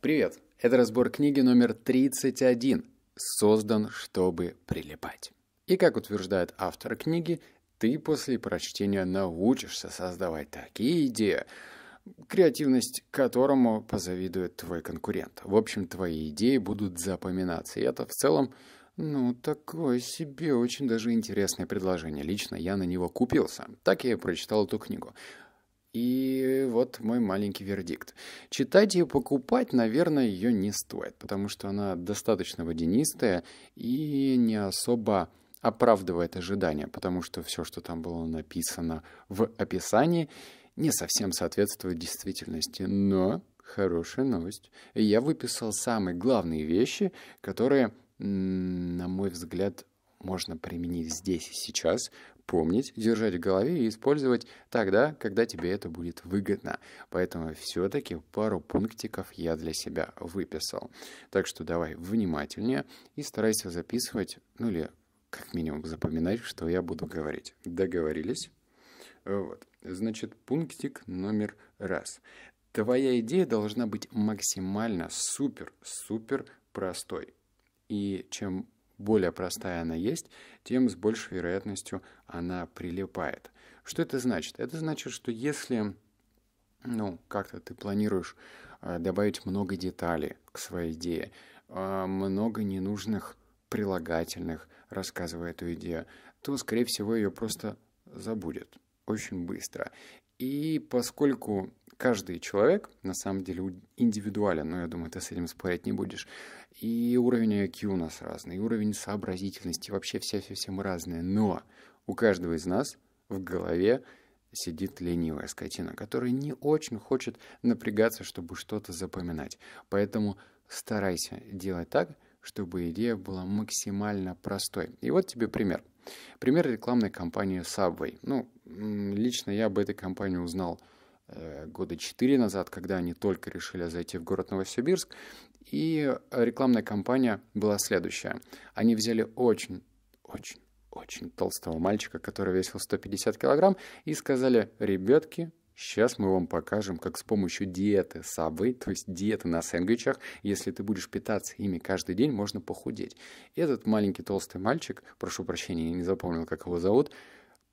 Привет! Это разбор книги номер 31 «Создан, чтобы прилипать». И как утверждает автор книги, ты после прочтения научишься создавать такие идеи, креативность которому позавидует твой конкурент. В общем, твои идеи будут запоминаться. И это в целом, ну, такое себе очень даже интересное предложение. Лично я на него купился. Так я и прочитал эту книгу. И вот мой маленький вердикт. Читать ее, покупать, наверное, ее не стоит, потому что она достаточно водянистая и не особо оправдывает ожидания, потому что все, что там было написано в описании, не совсем соответствует действительности. Но хорошая новость. Я выписал самые главные вещи, которые, на мой взгляд, можно применить здесь и сейчас, помнить, держать в голове и использовать тогда, когда тебе это будет выгодно. Поэтому все-таки пару пунктиков я для себя выписал. Так что давай внимательнее и старайся записывать, ну или как минимум запоминать, что я буду говорить. Договорились? Вот. Значит, пунктик номер раз. Твоя идея должна быть максимально супер-супер простой. И чем более простая она есть, тем с большей вероятностью она прилипает. Что это значит? Это значит, что если ну, как-то ты планируешь э, добавить много деталей к своей идее, э, много ненужных прилагательных, рассказывая эту идею, то, скорее всего, ее просто забудет очень быстро. И поскольку каждый человек, на самом деле, индивидуален, но я думаю, ты с этим спорить не будешь. И уровень IQ у нас разный, и уровень сообразительности, вообще все-все-все мы разные. Но у каждого из нас в голове сидит ленивая скотина, которая не очень хочет напрягаться, чтобы что-то запоминать. Поэтому старайся делать так, чтобы идея была максимально простой. И вот тебе пример. Пример рекламной кампании Subway. Ну, лично я об этой компании узнал – Э, года четыре назад, когда они только решили зайти в город Новосибирск. И рекламная кампания была следующая. Они взяли очень, очень, очень толстого мальчика, который весил 150 килограмм, и сказали, ребятки, Сейчас мы вам покажем, как с помощью диеты сабы, то есть диеты на сэндвичах, если ты будешь питаться ими каждый день, можно похудеть. Этот маленький толстый мальчик, прошу прощения, я не запомнил, как его зовут,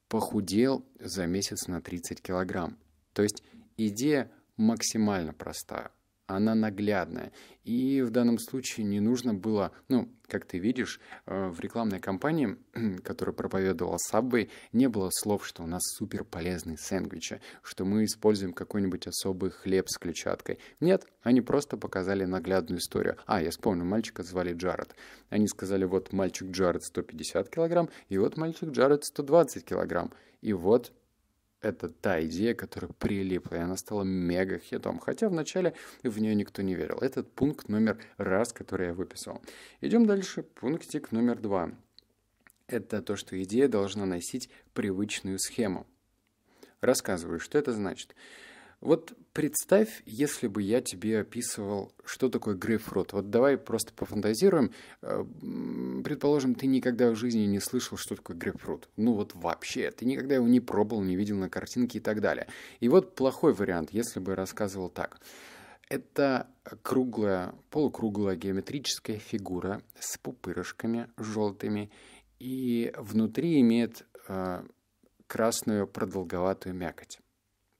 похудел за месяц на 30 килограмм. То есть идея максимально простая, она наглядная. И в данном случае не нужно было, ну, как ты видишь, э, в рекламной кампании, которую проповедовал Subway, не было слов, что у нас супер полезные сэндвичи, что мы используем какой-нибудь особый хлеб с клетчаткой. Нет, они просто показали наглядную историю. А, я вспомню, мальчика звали Джаред. Они сказали, вот мальчик Джаред 150 килограмм, и вот мальчик Джаред 120 килограмм. И вот это та идея, которая прилипла, и она стала мега-хитом. Хотя вначале в нее никто не верил. Этот пункт номер раз, который я выписал. Идем дальше. Пунктик номер два. Это то, что идея должна носить привычную схему. Рассказываю, что это значит. Вот представь, если бы я тебе описывал, что такое грейпфрут. Вот давай просто пофантазируем. Э, предположим, ты никогда в жизни не слышал, что такое грейпфрут. Ну вот вообще, ты никогда его не пробовал, не видел на картинке и так далее. И вот плохой вариант, если бы я рассказывал так. Это круглая, полукруглая геометрическая фигура с пупырышками желтыми и внутри имеет э, красную продолговатую мякоть.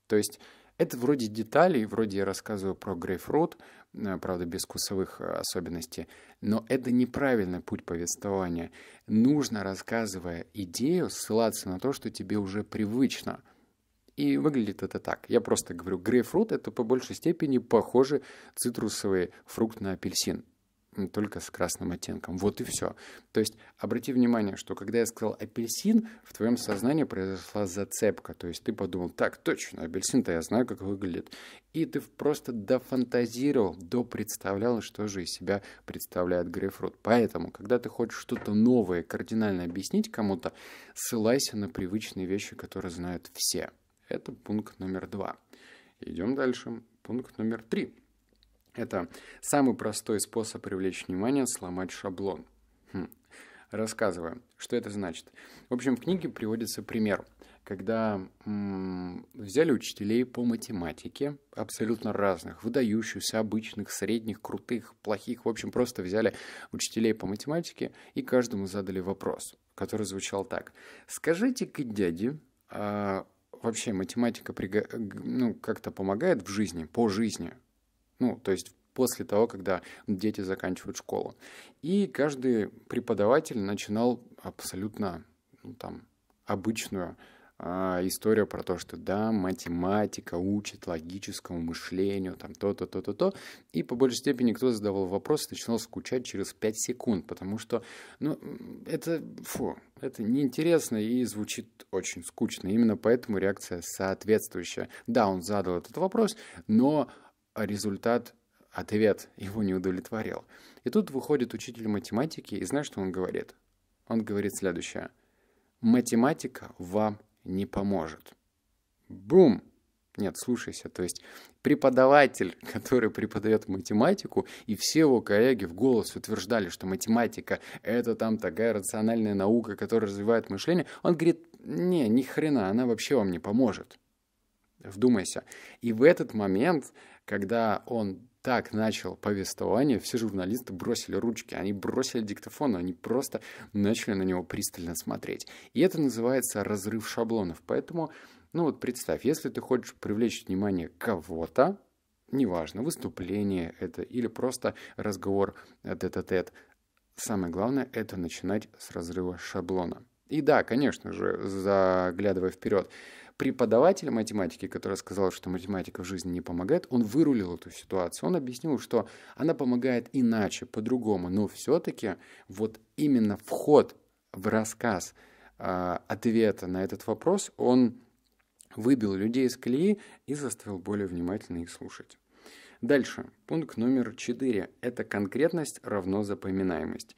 То есть это вроде деталей, вроде я рассказываю про грейпфрут, э, правда, без вкусовых э, особенностей, но это неправильный путь повествования. Нужно, рассказывая идею, ссылаться на то, что тебе уже привычно. И выглядит это так. Я просто говорю, грейпфрут – это по большей степени похоже цитрусовый фрукт на апельсин только с красным оттенком. Вот и все. То есть обрати внимание, что когда я сказал апельсин, в твоем сознании произошла зацепка. То есть ты подумал, так, точно, апельсин-то я знаю, как выглядит. И ты просто дофантазировал, допредставлял, что же из себя представляет грейпфрут. Поэтому, когда ты хочешь что-то новое кардинально объяснить кому-то, ссылайся на привычные вещи, которые знают все. Это пункт номер два. Идем дальше. Пункт номер три. Это самый простой способ привлечь внимание, сломать шаблон. Хм. Рассказываю, что это значит. В общем, в книге приводится пример, когда м-м, взяли учителей по математике абсолютно разных, выдающихся, обычных, средних, крутых, плохих. В общем, просто взяли учителей по математике и каждому задали вопрос, который звучал так. Скажите-ка, дяди, а вообще математика приго... ну, как-то помогает в жизни, по жизни? Ну, то есть после того, когда дети заканчивают школу. И каждый преподаватель начинал абсолютно ну, там, обычную а, историю про то, что да, математика учит логическому мышлению, там то-то, то-то, то. И по большей степени кто задавал вопрос, начинал скучать через 5 секунд, потому что, ну, это, фу, это неинтересно и звучит очень скучно. Именно поэтому реакция соответствующая. Да, он задал этот вопрос, но а результат, ответ его не удовлетворил. И тут выходит учитель математики, и знаешь, что он говорит? Он говорит следующее. Математика вам не поможет. Бум! Нет, слушайся. То есть преподаватель, который преподает математику, и все его коллеги в голос утверждали, что математика — это там такая рациональная наука, которая развивает мышление, он говорит, не, ни хрена, она вообще вам не поможет. Вдумайся. И в этот момент когда он так начал повествование, все журналисты бросили ручки, они бросили диктофон, они просто начали на него пристально смотреть. И это называется разрыв шаблонов. Поэтому, ну вот представь, если ты хочешь привлечь внимание кого-то, неважно, выступление это или просто разговор тет-а-тет, самое главное – это начинать с разрыва шаблона. И да, конечно же, заглядывая вперед, преподаватель математики, который сказал, что математика в жизни не помогает, он вырулил эту ситуацию. Он объяснил, что она помогает иначе, по-другому. Но все-таки вот именно вход в рассказ э, ответа на этот вопрос, он выбил людей из колеи и заставил более внимательно их слушать. Дальше, пункт номер четыре – это конкретность равно запоминаемость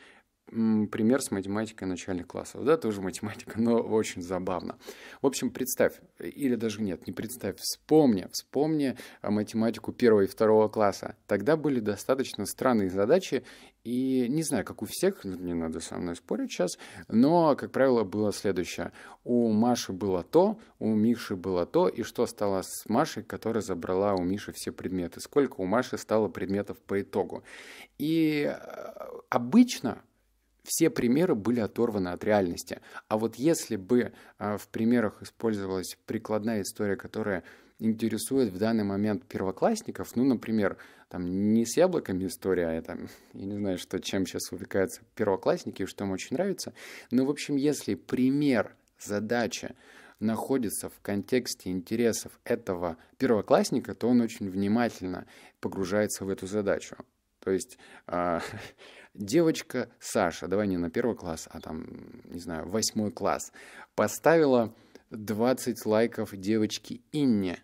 пример с математикой начальных классов. Да, тоже математика, но очень забавно. В общем, представь, или даже нет, не представь, вспомни, вспомни а, математику первого и второго класса. Тогда были достаточно странные задачи, и не знаю, как у всех, не надо со мной спорить сейчас, но, как правило, было следующее. У Маши было то, у Миши было то, и что стало с Машей, которая забрала у Миши все предметы, сколько у Маши стало предметов по итогу. И а, обычно все примеры были оторваны от реальности. А вот если бы а, в примерах использовалась прикладная история, которая интересует в данный момент первоклассников, ну, например, там не с яблоками история, а там, я не знаю, что, чем сейчас увлекаются первоклассники что им очень нравится, но, в общем, если пример, задача находится в контексте интересов этого первоклассника, то он очень внимательно погружается в эту задачу. То есть а, девочка Саша, давай не на первый класс, а там, не знаю, восьмой класс, поставила 20 лайков девочке Инне.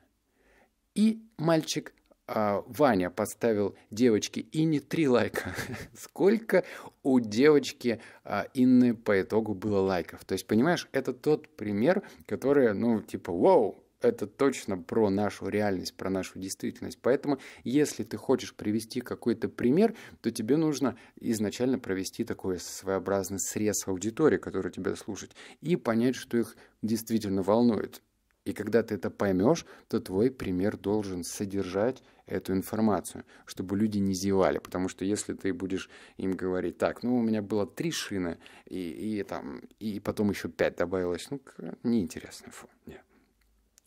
И мальчик а, Ваня поставил девочке Инне 3 лайка. Сколько у девочки а, Инны по итогу было лайков? То есть, понимаешь, это тот пример, который, ну, типа, вау, это точно про нашу реальность, про нашу действительность. Поэтому, если ты хочешь привести какой-то пример, то тебе нужно изначально провести такой своеобразный срез аудитории, которая тебя слушает, и понять, что их действительно волнует. И когда ты это поймешь, то твой пример должен содержать эту информацию, чтобы люди не зевали. Потому что если ты будешь им говорить, так, ну у меня было три шины, и, и, там, и потом еще пять добавилось, ну неинтересно, фу, нет.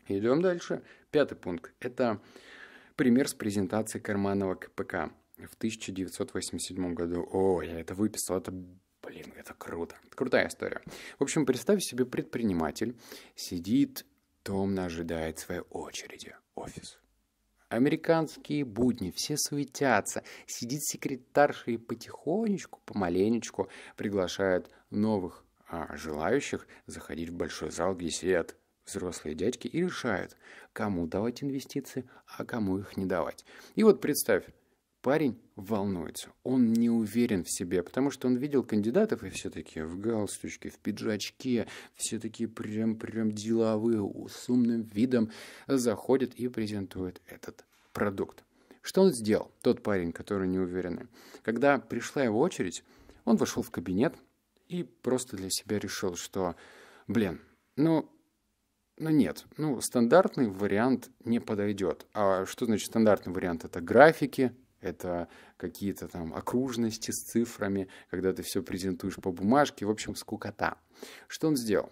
Идем дальше. Пятый пункт – это пример с презентации карманного КПК в 1987 году. О, я это выписал, это Блин, это круто. Крутая история. В общем, представь себе, предприниматель сидит, томно ожидает своей очереди. Офис. Американские будни, все суетятся. Сидит секретарша и потихонечку, помаленечку приглашает новых а, желающих заходить в большой зал, где сидят взрослые дядьки и решают, кому давать инвестиции, а кому их не давать. И вот представь, парень волнуется, он не уверен в себе, потому что он видел кандидатов и все такие в галстучке, в пиджачке, все такие прям-прям деловые, с умным видом заходят и презентуют этот продукт. Что он сделал, тот парень, который не уверенный? Когда пришла его очередь, он вошел в кабинет и просто для себя решил, что, блин, ну, ну нет, ну стандартный вариант не подойдет. А что значит стандартный вариант? Это графики, это какие-то там окружности с цифрами, когда ты все презентуешь по бумажке, в общем, скукота. Что он сделал?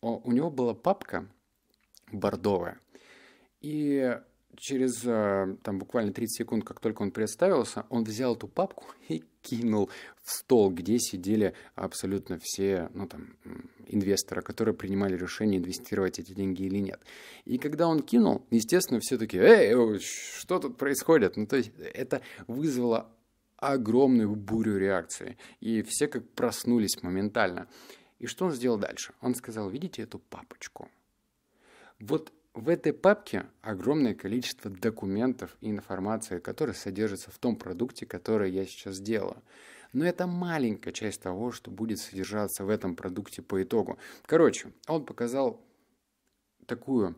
О, у него была папка бордовая, и через э, там буквально 30 секунд, как только он представился, он взял эту папку и кинул в стол, где сидели абсолютно все ну, там, инвесторы, которые принимали решение, инвестировать эти деньги или нет. И когда он кинул, естественно, все такие, эй, что тут происходит? Ну, то есть это вызвало огромную бурю реакции. И все как проснулись моментально. И что он сделал дальше? Он сказал, видите эту папочку? Вот в этой папке огромное количество документов и информации, которые содержатся в том продукте, который я сейчас делаю. Но это маленькая часть того, что будет содержаться в этом продукте по итогу. Короче, он показал такую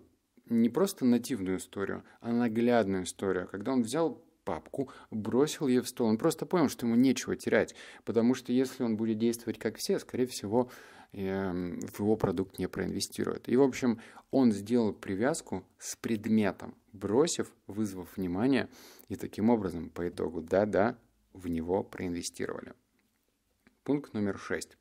не просто нативную историю, а наглядную историю, когда он взял папку, бросил ее в стол. Он просто понял, что ему нечего терять, потому что если он будет действовать как все, скорее всего, эм, в его продукт не проинвестируют. И, в общем, он сделал привязку с предметом, бросив, вызвав внимание, и таким образом по итогу «да-да» в него проинвестировали. Пункт номер шесть.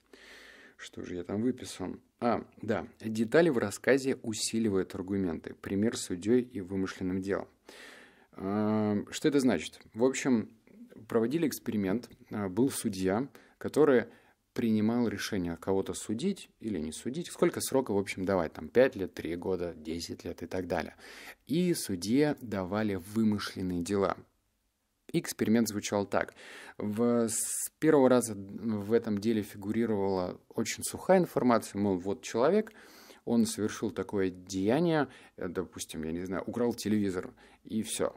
Что же я там выписал? А, да, детали в рассказе усиливают аргументы. Пример судьей и вымышленным делом. Что это значит? В общем, проводили эксперимент, а, был судья, который принимал решение кого-то судить или не судить, сколько срока, в общем, давать, там, 5 лет, 3 года, 10 лет и так далее. И судье давали вымышленные дела. Эксперимент звучал так. В, с первого раза в этом деле фигурировала очень сухая информация, мол, вот человек, он совершил такое деяние, допустим, я не знаю, украл телевизор, и все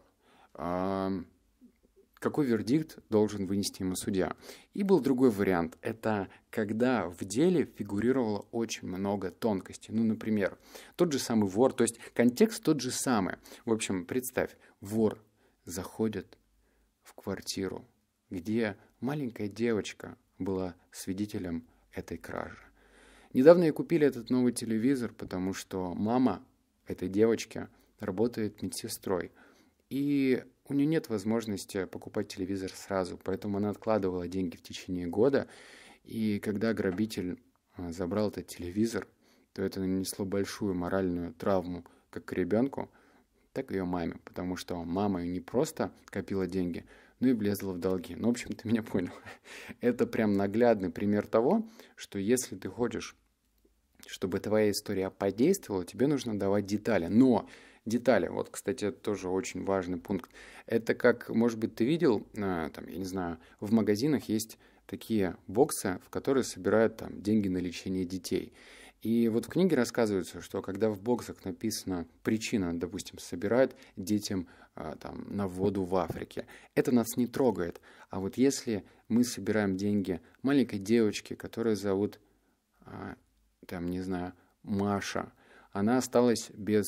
какой вердикт должен вынести ему судья. И был другой вариант. Это когда в деле фигурировало очень много тонкостей. Ну, например, тот же самый вор, то есть контекст тот же самый. В общем, представь, вор заходит в квартиру, где маленькая девочка была свидетелем этой кражи. Недавно я купили этот новый телевизор, потому что мама этой девочки работает медсестрой – и у нее нет возможности покупать телевизор сразу, поэтому она откладывала деньги в течение года, и когда грабитель а, забрал этот телевизор, то это нанесло большую моральную травму как ребенку, так и ее маме, потому что мама ее не просто копила деньги, но и влезла в долги. Ну, в общем, ты меня понял. Это прям наглядный пример того, что если ты хочешь, чтобы твоя история подействовала, тебе нужно давать детали. Но детали. Вот, кстати, тоже очень важный пункт. Это как, может быть, ты видел, а, там, я не знаю, в магазинах есть такие боксы, в которые собирают там деньги на лечение детей. И вот в книге рассказывается, что когда в боксах написано причина, допустим, собирают детям а, там, на воду в Африке, это нас не трогает. А вот если мы собираем деньги маленькой девочке, которая зовут, а, там, не знаю, Маша, она осталась без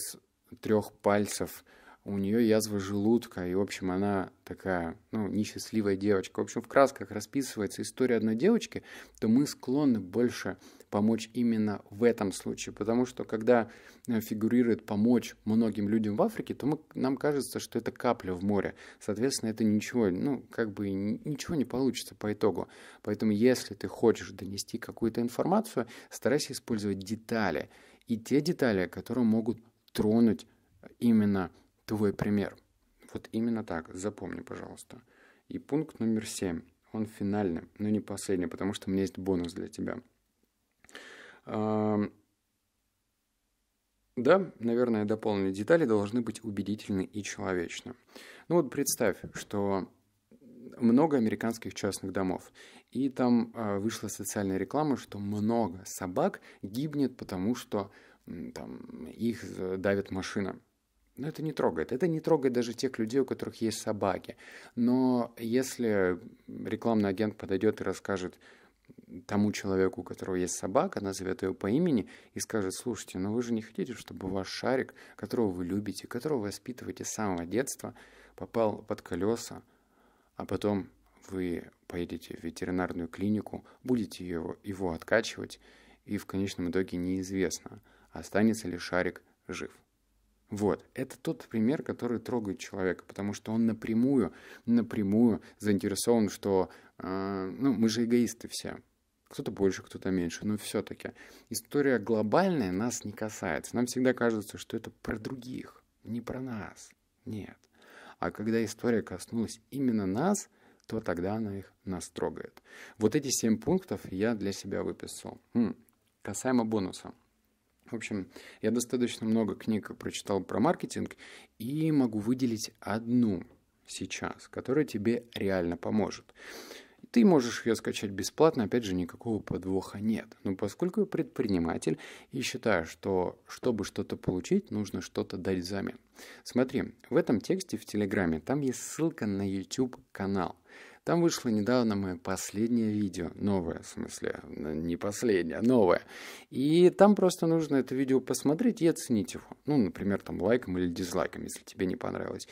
трех пальцев, у нее язва желудка, и, в общем, она такая, ну, несчастливая девочка. В общем, в красках расписывается история одной девочки, то мы склонны больше помочь именно в этом случае, потому что когда э, фигурирует помочь многим людям в Африке, то мы, нам кажется, что это капля в море. Соответственно, это ничего, ну, как бы ничего не получится по итогу. Поэтому, если ты хочешь донести какую-то информацию, старайся использовать детали. И те детали, которые могут тронуть именно твой пример. Вот именно так, запомни, пожалуйста. И пункт номер семь, он финальный, но не последний, потому что у меня есть бонус для тебя. Да, наверное, дополненные детали должны быть убедительны и человечны. Ну вот представь, что много американских частных домов. И там э, вышла социальная реклама, что много собак гибнет, потому что там, их э, давит машина. Но это не трогает. Это не трогает даже тех людей, у которых есть собаки. Но если рекламный агент подойдет и расскажет тому человеку, у которого есть собака, назовет ее по имени и скажет, слушайте, но ну вы же не хотите, чтобы ваш шарик, которого вы любите, которого вы воспитываете с самого детства, попал под колеса, а потом вы поедете в ветеринарную клинику, будете его, его откачивать, и в конечном итоге неизвестно – останется ли шарик жив. Вот, это тот пример, который трогает человека, потому что он напрямую, напрямую заинтересован, что, э, ну, мы же эгоисты все, кто-то больше, кто-то меньше, но все-таки история глобальная нас не касается. Нам всегда кажется, что это про других, не про нас. Нет. А когда история коснулась именно нас, то тогда она их нас трогает. Вот эти семь пунктов я для себя выписал. Хм. Касаемо бонуса. В общем, я достаточно много книг прочитал про маркетинг и могу выделить одну сейчас, которая тебе реально поможет. Ты можешь ее скачать бесплатно, опять же, никакого подвоха нет. Но поскольку я предприниматель и считаю, что чтобы что-то получить, нужно что-то дать взамен. Смотри, в этом тексте в Телеграме там есть ссылка на YouTube-канал. Там вышло недавно мое последнее видео, новое, в смысле, не последнее, а новое. И там просто нужно это видео посмотреть и оценить его. Ну, например, там лайком или дизлайком, если тебе не понравилось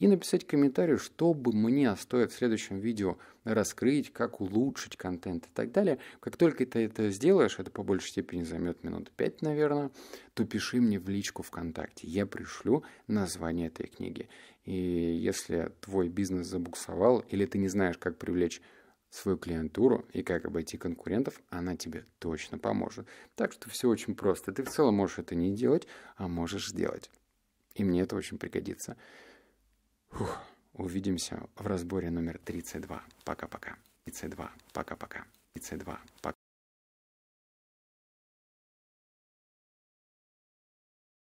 и написать комментарий, чтобы мне стоит в следующем видео раскрыть, как улучшить контент и так далее. Как только ты это сделаешь, это по большей степени займет минут 5, наверное, то пиши мне в личку ВКонтакте. Я пришлю название этой книги. И если твой бизнес забуксовал, или ты не знаешь, как привлечь свою клиентуру и как обойти конкурентов, она тебе точно поможет. Так что все очень просто. Ты в целом можешь это не делать, а можешь сделать. И мне это очень пригодится. Фух, увидимся в разборе номер 32. Пока-пока. 32. Пока-пока. 32. Пока.